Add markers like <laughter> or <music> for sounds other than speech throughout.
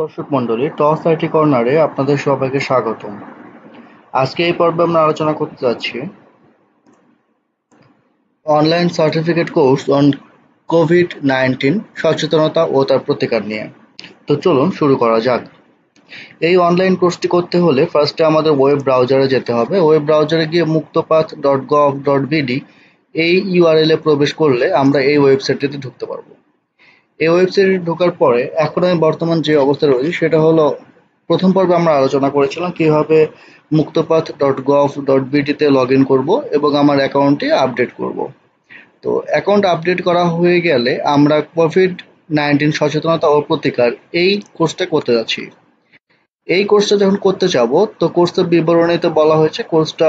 দর্শক মন্ডলী toss IT কর্নারে আপনাদের সবাইকে স্বাগতম আজকে এই পর্বে আমরা আলোচনা করতে যাচ্ছি online certificate course on COVID nineteen সচেতনতা ও তার প্রতিকার নিয়ে তো চলুন শুরু করা যাক এই অনলাইন কোর্সটি করতে হলে ফার্স্টে আমাদের ওয়েব ব্রাউজারে যেতে হবে ওয়েব ব্রাউজারে গিয়ে Muktopaath dot gov dot BD এই এ প্রবেশ করলে আমরা এই ওয়েবসাইটটিতে ঢুকতে পারবো এই ওয়েবসাইটে ঢোকার পরে এখন আমি বর্তমান যে অবস্থায় রয়েছি সেটা হলো প্রথম পর্বে আমরা আলোচনা করেছিলাম কিভাবে মুক্তপাথ ডট গভ ডট বিটিতে লগ ইন করবো এবং আমার অ্যাকাউন্টটি আপডেট করব। তো অ্যাকাউন্ট আপডেট করা হয়ে গেলে আমরা কোভিড নাইন্টিন সচেতনতা ও প্রতিকার এই কোর্সটা করতে যাচ্ছি এই কোর্সটা যখন করতে যাব তো কোর্সের বিবরণীতে বলা হয়েছে কোর্সটা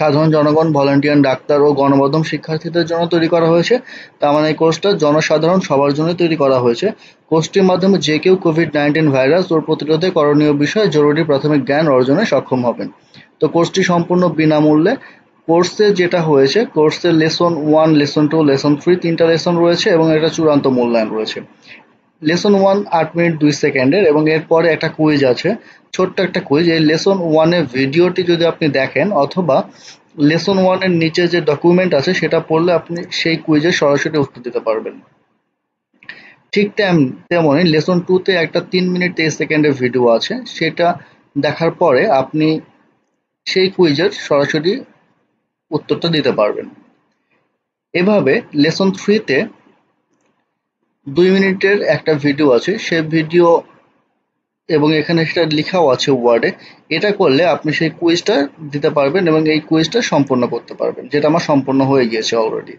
সাধারণ জনগণ ভলেন্টিয়ার ডাক্তার ও গণমাধ্যম শিক্ষার্থীদের জন্য তৈরি করা হয়েছে তার মানে এই কোর্সটা জনসাধারণ সবার জন্য তৈরি করা হয়েছে কোর্সটির মাধ্যমে যে কেউ কোভিড নাইন্টিন ভাইরাস ও প্রতিরোধে করণীয় বিষয়ে জরুরি প্রাথমিক জ্ঞান অর্জনে সক্ষম হবেন তো কোর্সটি সম্পূর্ণ বিনামূল্যে কোর্সে যেটা হয়েছে কোর্সে lesson one lesson two lesson three তিনটা লেসন রয়েছে এবং এটা চূড়ান্ত মূল্যায়ন রয়েছে লেসন ওয়ান আট মিনিট দুই সেকেন্ডের এবং এরপরে একটা কুইজ আছে ছোট্ট একটা কুইজ এই লেসন ওয়ানের ভিডিওটি যদি আপনি দেখেন অথবা লেসন ওয়ানের নিচে যে ডকুমেন্ট আছে সেটা পড়লে আপনি সেই কুইজে সরাসরি উত্তর দিতে পারবেন ঠিক তেমনই লেসন টুতে একটা তিন মিনিট তেইশ সেকেন্ডের ভিডিও আছে সেটা দেখার পরে আপনি সেই কুইজের সরাসরি উত্তরটা দিতে পারবেন এভাবে লেসন থ্রিতে দুই মিনিটের একটা ভিডিও আছে সে ভিডিও এবং এখানে সেটা লেখাও আছে ওয়ার্ডে এটা করলে আপনি সেই কুইজটা দিতে পারবেন এবং এই কুইজটা সম্পন্ন করতে পারবেন যেটা আমার সম্পন্ন হয়ে গিয়েছে অলরেডি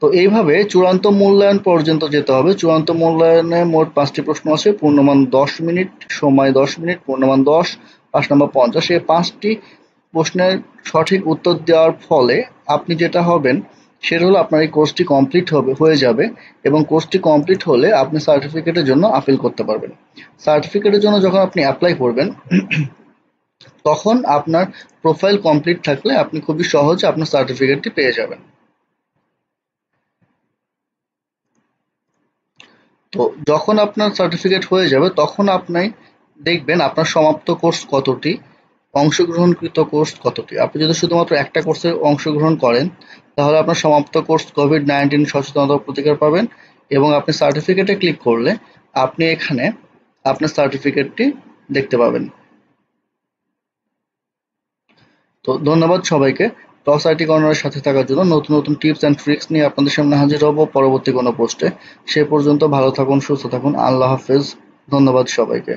তো এইভাবে চূড়ান্ত মূল্যায়ন পর্যন্ত যেতে হবে চূড়ান্ত মূল্যায়নে মোট পাঁচটি প্রশ্ন আছে পূর্ণমান দশ মিনিট সময় দশ মিনিট পূর্ণমান দশ পাঁচ নম্বর পঞ্চাশ এই পাঁচটি প্রশ্নের সঠিক উত্তর দেওয়ার ফলে আপনি যেটা হবেন সেটা হলো আপনার এই কোর্সটি কমপ্লিট হবে হয়ে যাবে এবং কোর্সটি কমপ্লিট হলে আপনি সার্টিফিকেটের জন্য আপিল করতে পারবেন সার্টিফিকেটের জন্য যখন আপনি অ্যাপ্লাই করবেন <clears throat> তখন আপনার প্রোফাইল কমপ্লিট থাকলে আপনি খুবই সহজে আপনার সার্টিফিকেটটি পেয়ে যাবেন তো যখন আপনার সার্টিফিকেট হয়ে যাবে তখন আপনি দেখবেন আপনার সমাপ্ত কোর্স কতটি অংশগ্রহণকৃত কোর্স কতটি? আপনি যদি শুধুমাত্র একটা কোর্সে অংশগ্রহণ করেন তাহলে আপনার সমাপ্ত কোর্স কোভিড নাইন্টিন সচেতনতা প্রতিকার পাবেন এবং আপনি সার্টিফিকেটে ক্লিক করলে আপনি এখানে আপনার সার্টিফিকেটটি দেখতে পাবেন তো ধন্যবাদ সবাইকে টস আইটি কর্নারের সাথে থাকার জন্য নতুন নতুন টিপস অ্যান্ড ট্রিক্স নিয়ে আপনাদের সামনে হাজির হব পরবর্তী কোনো পোস্টে সে পর্যন্ত ভালো থাকুন সুস্থ থাকুন আল্লাহ হাফেজ ধন্যবাদ সবাইকে